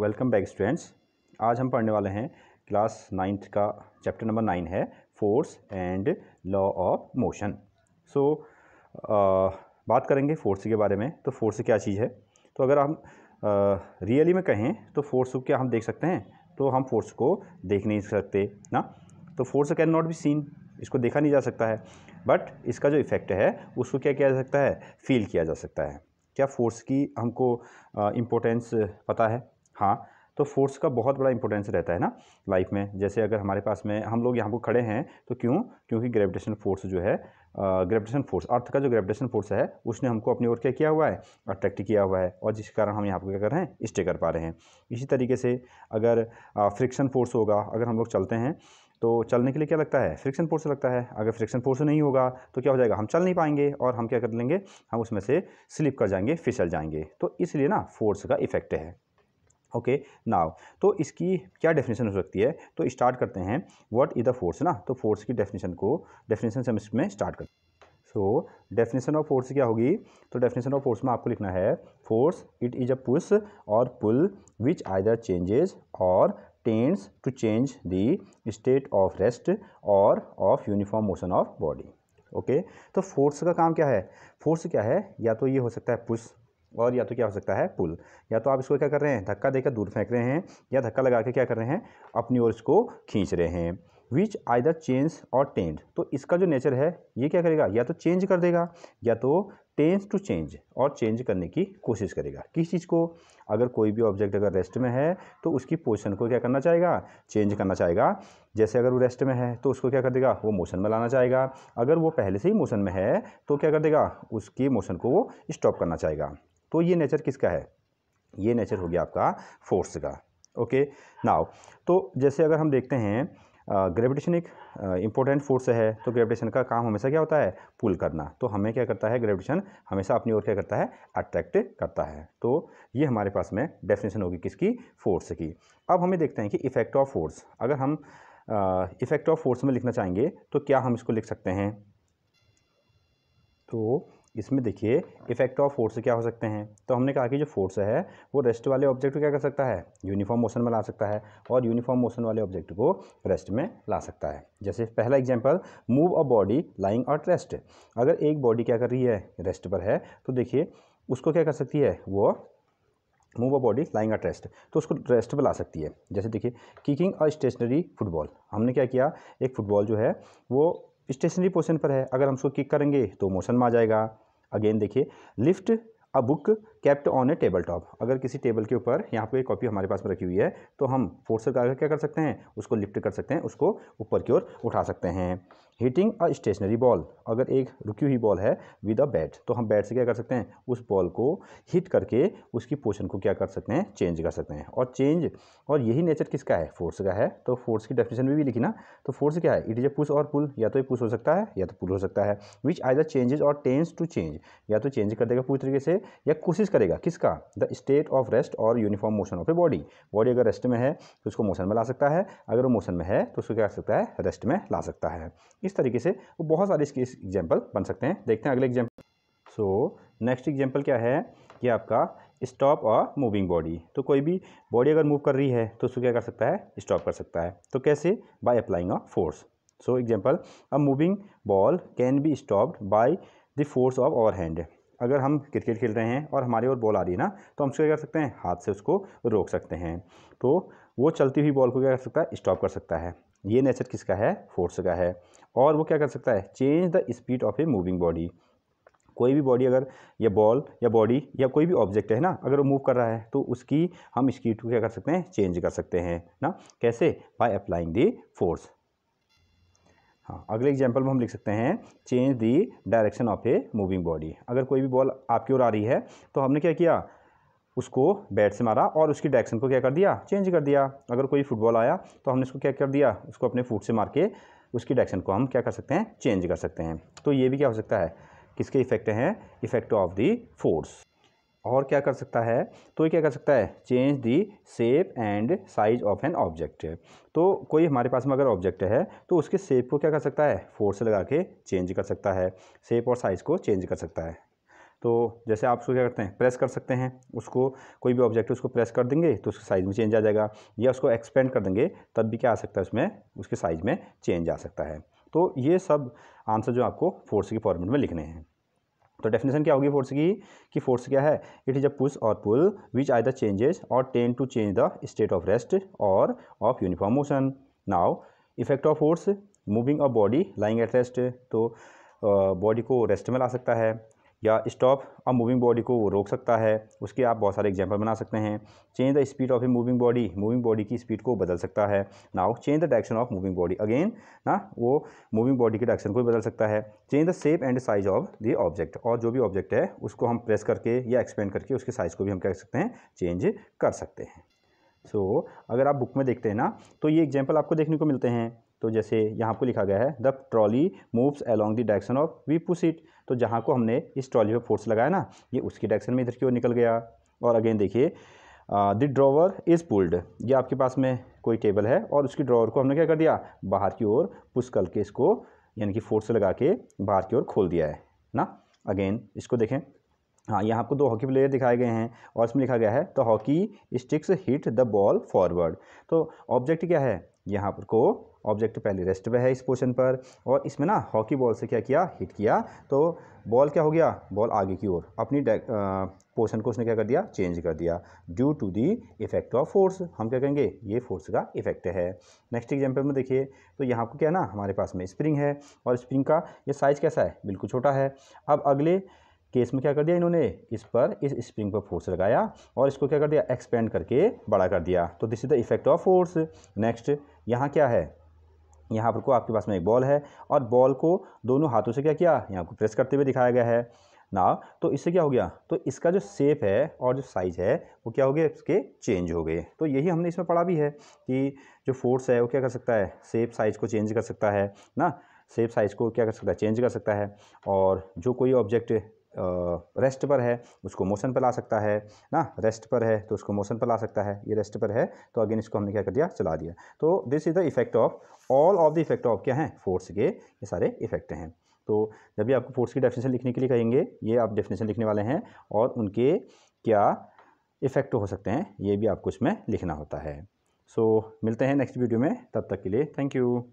welcome back students आज हम पढ़ने वाले हैं क्लास नाइन्थ का चैप्टर नंबर नाइन है force and law of motion so बात करेंगे फोर्स के बारे में तो फोर्स क्या चीज़ है तो अगर हम रियली uh, में कहें तो फोर्स क्या हम देख सकते हैं तो हम फोर्स को देख नहीं सकते ना तो force can not be seen इसको देखा नहीं जा सकता है बट इसका जो इफ़ेक्ट है उसको क्या किया जा सकता है फील किया जा सकता है क्या फोर्स की हमको इम्पोर्टेंस uh, पता है हाँ तो फोर्स का बहुत बड़ा इंपॉर्टेंस रहता है ना लाइफ में जैसे अगर हमारे पास में हम लोग यहाँ पर खड़े हैं तो क्यों क्योंकि ग्रेविटेशन फोर्स जो है ग्रेविटेशन फोर्स अर्थ का जो ग्रेविटेशन फोर्स है उसने हमको अपनी ओर क्या किया हुआ है अट्रैक्ट किया हुआ है और जिस कारण हम यहाँ पर क्या कर रहे हैं स्टे कर पा रहे हैं इसी तरीके से अगर फ्रिक्शन फोर्स होगा अगर हम लोग चलते हैं तो चलने के लिए क्या लगता है फ्रिक्शन फोर्स लगता है अगर फ्रिक्शन फोर्स नहीं होगा तो क्या हो जाएगा हम चल नहीं पाएंगे और हम क्या कर लेंगे हम उसमें से स्लिप कर जाएंगे फिसल जाएंगे तो इसलिए ना फोर्स का इफेक्ट है ओके नाव तो इसकी क्या डेफिनेशन हो सकती है तो स्टार्ट करते हैं व्हाट इज़ द फोर्स ना तो फोर्स की डेफिनेशन को डेफिनेशन से हम इसमें स्टार्ट करते हैं सो डेफिनेशन ऑफ फोर्स क्या होगी तो डेफिनेशन ऑफ फोर्स में आपको लिखना है force it is a push or pull which either changes or tends to change the state of rest or of uniform motion of body okay तो force का काम क्या है फोर्स क्या है या तो ये हो सकता है पुश और या तो क्या हो सकता है पुल या तो आप इसको क्या कर रहे हैं धक्का देकर दूर फेंक रहे हैं या धक्का लगा के क्या कर रहे हैं अपनी ओर इसको खींच रहे हैं विच आइदर चेंज और टेंज तो इसका जो नेचर है ये क्या करेगा या तो चेंज कर देगा या तो टेंस टू चेंज और चेंज करने की कोशिश करेगा किस चीज़ को अगर कोई भी ऑब्जेक्ट अगर रेस्ट में है तो उसकी पोजिशन को क्या करना चाहेगा चेंज करना चाहेगा जैसे अगर वो रेस्ट में है तो उसको क्या कर देगा वो मोशन में लाना चाहेगा अगर वो पहले से ही मोशन में है तो क्या कर देगा उसकी मोशन को वो स्टॉप करना चाहेगा तो ये नेचर किसका है ये नेचर हो गया आपका फोर्स का ओके नाव तो जैसे अगर हम देखते हैं ग्रेविटेशन एक इंपॉर्टेंट फोर्स है तो ग्रेविटेशन का काम हमेशा क्या होता है पुल करना तो हमें क्या करता है ग्रेविटेशन हमेशा अपनी ओर क्या करता है अट्रैक्ट करता है तो ये हमारे पास में डेफिनेशन होगी किसकी फोर्स की अब हमें देखते हैं कि इफेक्ट ऑफ फोर्स अगर हम इफेक्ट ऑफ फोर्स में लिखना चाहेंगे तो क्या हम इसको लिख सकते हैं तो इसमें देखिए इफेक्ट ऑफ फोर्स क्या हो सकते हैं तो हमने कहा कि जो फोर्स है वो रेस्ट वाले ऑब्जेक्ट को क्या कर सकता है यूनिफॉर्म मोशन में ला सकता है और यूनिफॉर्म मोशन वाले ऑब्जेक्ट को रेस्ट में ला सकता है जैसे पहला example move a body lying or rest अगर एक बॉडी क्या कर रही है रेस्ट पर है तो देखिए उसको क्या कर सकती है वो move a body lying at rest तो उसको रेस्ट पर ला सकती है जैसे देखिए किकिंग अ स्टेशनरी फुटबॉल हमने क्या किया एक फुटबॉल जो है वो स्टेशनरी पोर्शन पर है अगर हम उसको किक करेंगे तो मोशन में आ जाएगा अगेन देखिए lift a book kept on a table top अगर किसी टेबल के ऊपर यहाँ पे कॉपी हमारे पास में रखी हुई है तो हम फोर्स से क्या कर सकते हैं उसको लिफ्ट कर सकते हैं उसको ऊपर की ओर उठा सकते हैं हिटिंग अ स्टेशनरी बॉल अगर एक रुकी हुई बॉल है विद अ बैट तो हम बैट से क्या कर सकते हैं उस बॉल को हीट करके उसकी पोजिशन को क्या कर सकते हैं चेंज कर सकते हैं और चेंज और यही नेचर किसका है फोर्स का है तो फोर्स की डेफिनेशन में भी लिखी ना तो फोर्स क्या है it is a push or पुल या तो ये पुश हो सकता है या तो पुल हो सकता है which either changes or tends to change या तो चेंज कर देगा पूरी तरीके से या कोशिश करेगा किसका the state of rest or uniform motion of a body body अगर रेस्ट में है तो उसको मोशन में ला सकता है अगर वो मोशन में है तो उसको क्या कर सकता है रेस्ट में ला सकता है इस तरीके से वो बहुत सारे इसके एग्जाम्पल बन सकते हैं देखते हैं अगले एग्जाम्पल सो नेक्स्ट एग्जाम्पल क्या है कि आपका स्टॉप और मूविंग बॉडी तो कोई भी बॉडी अगर मूव कर रही है तो उसको क्या कर सकता है स्टॉप कर सकता है तो कैसे by applying a force so example a moving ball can be stopped by the force of our hand अगर हम क्रिकेट खेल रहे हैं और हमारी ओर बॉल आ रही है ना तो हम उसको क्या कर सकते हैं हाथ से उसको रोक सकते हैं तो वो चलती हुई बॉल को क्या कर सकता है स्टॉप कर सकता है ये नेचर किसका है फोर्स का है और वो क्या कर सकता है change the speed of a moving body कोई भी बॉडी अगर या बॉल या बॉडी या कोई भी ऑब्जेक्ट है ना अगर वो मूव कर रहा है तो उसकी हम स्पीड को क्या कर सकते हैं चेंज कर सकते हैं ना कैसे बाय अप्लाइंग दी फोर्स हाँ अगले एग्जाम्पल में हम लिख सकते हैं change the direction of a moving body अगर कोई भी बॉल आपकी ओर आ रही है तो हमने क्या किया उसको बैट से मारा और उसकी डायरेक्शन को क्या कर दिया चेंज कर दिया अगर कोई फुटबॉल आया तो हमने उसको क्या कर दिया उसको अपने फुट से मार के उसकी डायरेक्शन को हम क्या कर सकते हैं चेंज कर सकते हैं तो ये भी क्या हो सकता है किसके इफेक्ट हैं इफेक्ट ऑफ दी फोर्स और क्या कर सकता है तो ये क्या कर सकता है change the shape and size of an object तो कोई हमारे पास में अगर ऑब्जेक्ट है तो उसके सेप को क्या कर सकता है फोर्स लगा के चेंज कर सकता है सेप और साइज़ को चेंज कर सकता है तो जैसे आप उसको क्या करते हैं प्रेस कर सकते हैं उसको कोई भी ऑब्जेक्ट उसको प्रेस कर देंगे तो उसके साइज़ में चेंज आ जाएगा या उसको एक्सपेंड कर देंगे तब भी क्या आ सकता है उसमें उसके साइज़ में चेंज आ सकता है तो ये सब आंसर जो आपको फोर्स के फॉर्मेट में लिखने हैं तो डेफिनेशन क्या होगी फोर्स की कि फोर्स क्या है it is a push or pull which either changes or tend to change the state of rest or of uniform motion now effect of force moving a body lying at rest तो body uh, को rest में ला सकता है या stop a moving body को वो रोक सकता है उसके आप बहुत सारे एग्जाम्पल बना सकते हैं change the speed of a moving body moving body की स्पीड को बदल सकता है now change the direction of moving body again ना वो मूविंग बॉडी के डायरेक्शन को भी बदल सकता है change the shape and size of the object और जो भी ऑब्जेक्ट है उसको हम प्रेस करके या एक्सपेंड करके उसके साइज़ को भी हम कह सकते हैं चेंज कर सकते हैं सो so, अगर आप बुक में देखते हैं ना तो ये एग्जाम्पल आपको देखने को मिलते हैं तो जैसे यहाँ आपको लिखा गया है the trolley moves along the direction of we push it तो जहाँ को हमने इस ट्रॉली पर फोर्स लगाया ना ये उसकी डायरेक्शन में इधर की ओर निकल गया और अगेन देखिए द ड्रॉवर इज़ पुल्ड ये आपके पास में कोई टेबल है और उसकी ड्रॉवर को हमने क्या कर दिया बाहर की ओर पुश करके इसको यानी कि फोर्स लगा के बाहर की ओर खोल दिया है ना अगेन इसको देखें हाँ यहाँ आपको दो हॉकी प्लेयर दिखाए गए हैं और इसमें लिखा गया है the hockey sticks hit the ball forward तो ऑब्जेक्ट क्या है यहाँ पर को ऑब्जेक्ट पहले रेस्ट पे है इस पोर्शन पर और इसमें ना हॉकी बॉल से क्या किया हिट किया तो बॉल क्या हो गया बॉल आगे की ओर अपनी पोर्शन को उसने क्या कर दिया चेंज कर दिया due to the effect of force हम क्या कहेंगे ये फोर्स का इफेक्ट है नेक्स्ट एग्जाम्पल में देखिए तो यहाँ को क्या ना हमारे पास में स्प्रिंग है और स्प्रिंग का ये साइज़ कैसा है बिल्कुल छोटा है अब अगले केस में क्या कर दिया इन्होंने इस पर इस स्प्रिंग पर फोर्स लगाया और इसको क्या कर दिया एक्सपेंड करके बड़ा कर दिया तो this is the effect of force next यहाँ क्या है यहाँ पर को आपके पास में एक बॉल है और बॉल को दोनों हाथों से क्या किया यहाँ को प्रेस करते हुए दिखाया गया है ना तो इससे क्या हो गया तो इसका जो सेप है और जो साइज़ है वो क्या हो गया इसके चेंज हो गए तो यही हमने इसमें पढ़ा भी है कि जो फोर्स है वो क्या कर सकता है सेप साइज़ को चेंज कर सकता है ना सेप साइज़ को क्या कर सकता है चेंज कर सकता है और जो कोई ऑब्जेक्ट रेस्ट पर है उसको मोशन पर ला सकता है ना रेस्ट पर है तो उसको मोशन पर ला सकता है ये रेस्ट पर है तो अगेन इसको हमने क्या कर दिया चला दिया तो this is the effect of all of the effect of क्या हैं फोर्स के ये सारे इफेक्ट हैं तो जब भी आपको फोर्स की डेफिनेशन लिखने के लिए कहेंगे ये आप डेफिनेशन लिखने वाले हैं और उनके क्या इफेक्ट हो सकते हैं ये भी आपको इसमें लिखना होता है सो so, मिलते हैं नेक्स्ट वीडियो में तब तक के लिए थैंक यू